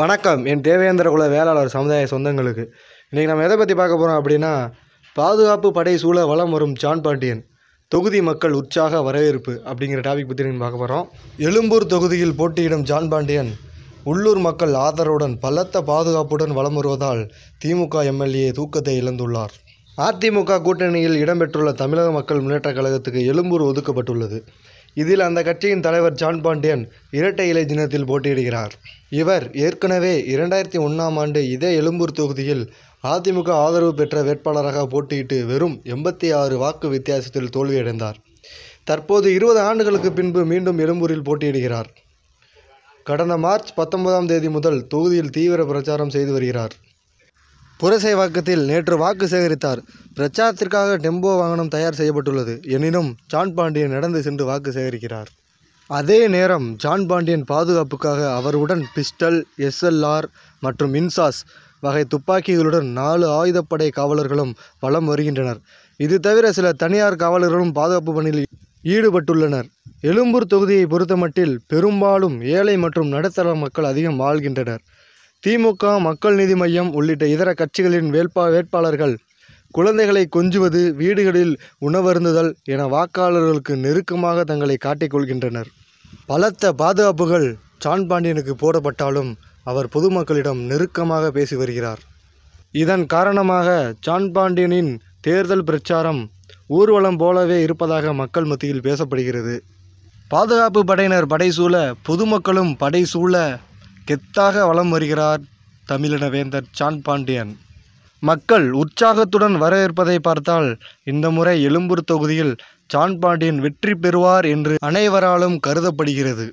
வணக்கம் என் தேவேந்திர குல வேளாளர் சமுதாய சொந்தங்களுக்கு இன்றைக்கி நம்ம எதை பற்றி பார்க்க போகிறோம் அப்படின்னா பாதுகாப்பு படை சூழ வளம் வரும் ஜான் பாண்டியன் தொகுதி மக்கள் உற்சாக வரவேற்பு அப்படிங்கிற டாபிக் பற்றி நீங்கள் பார்க்க போகிறோம் எழும்பூர் தொகுதியில் போட்டியிடும் ஜான் பாண்டியன் உள்ளூர் மக்கள் ஆதரவுடன் பலத்த பாதுகாப்புடன் வலம் வருவதால் திமுக எம்எல்ஏ தூக்கத்தை இழந்துள்ளார் அதிமுக கூட்டணியில் இடம்பெற்றுள்ள தமிழக மக்கள் முன்னேற்றக் கழகத்துக்கு எழும்பூர் ஒதுக்கப்பட்டுள்ளது இதில் அந்த கட்சியின் தலைவர் ஜான் பாண்டியன் இரட்டை இலை தினத்தில் போட்டியிடுகிறார் இவர் ஏற்கனவே இரண்டாயிரத்தி ஒன்றாம் ஆண்டு இதே எழும்பூர் தொகுதியில் அதிமுக ஆதரவு பெற்ற வேட்பாளராக போட்டியிட்டு வெறும் எண்பத்தி ஆறு வாக்கு வித்தியாசத்தில் தோல்வியடைந்தார் தற்போது இருபது ஆண்டுகளுக்கு பின்பு மீண்டும் எழும்பூரில் போட்டியிடுகிறார் கடந்த மார்ச் பத்தொன்பதாம் தேதி முதல் தொகுதியில் தீவிர பிரச்சாரம் செய்து வருகிறார் புரசை வாக்கத்தில் நேற்று வாக்கு சேகரித்தார் பிரச்சாரத்திற்காக டெம்போ வாகனம் தயார் செய்யப்பட்டுள்ளது எனினும் ஜான் பாண்டியன் நடந்து சென்று வாக்கு சேகரிக்கிறார் அதே நேரம் ஜான் பாண்டியன் பாதுகாப்புக்காக அவருடன் பிஸ்டல் எஸ்எல்ஆர் மற்றும் இன்சாஸ் வகை துப்பாக்கிகளுடன் நாலு ஆயுதப்படை காவலர்களும் வலம் வருகின்றனர் இது தவிர சில தனியார் காவலர்களும் பாதுகாப்பு பணியில் ஈடுபட்டுள்ளனர் எழும்பூர் தொகுதியை பொறுத்தமட்டில் பெரும்பாலும் ஏழை மற்றும் நடுத்தர மக்கள் அதிகம் வாழ்கின்றனர் திமுக மக்கள் நீதி மையம் உள்ளிட்ட இதர கட்சிகளின் வேட்பா வேட்பாளர்கள் குழந்தைகளை கொஞ்சுவது வீடுகளில் உணவருந்துதல் என வாக்காளர்களுக்கு நெருக்கமாக தங்களை காட்டிக்கொள்கின்றனர் பலத்த பாதுகாப்புகள் சான்பாண்டியனுக்கு போடப்பட்டாலும் அவர் பொதுமக்களிடம் நெருக்கமாக பேசி வருகிறார் இதன் காரணமாக சான்பாண்டியனின் தேர்தல் பிரச்சாரம் ஊர்வலம் போலவே இருப்பதாக மக்கள் மத்தியில் பேசப்படுகிறது பாதுகாப்பு படையினர் படைசூழ பொதுமக்களும் படைசூழ கெத்தாக வலம் வருகிறார் தமிழினவேந்தர் சான் பாண்டியன் மக்கள் உற்சாகத்துடன் வரவேற்பதை பார்த்தால் இந்த முறை எழும்பூர் தொகுதியில் ஜான் பாண்டியன் வெற்றி பெறுவார் என்று அனைவராலும் கருதப்படுகிறது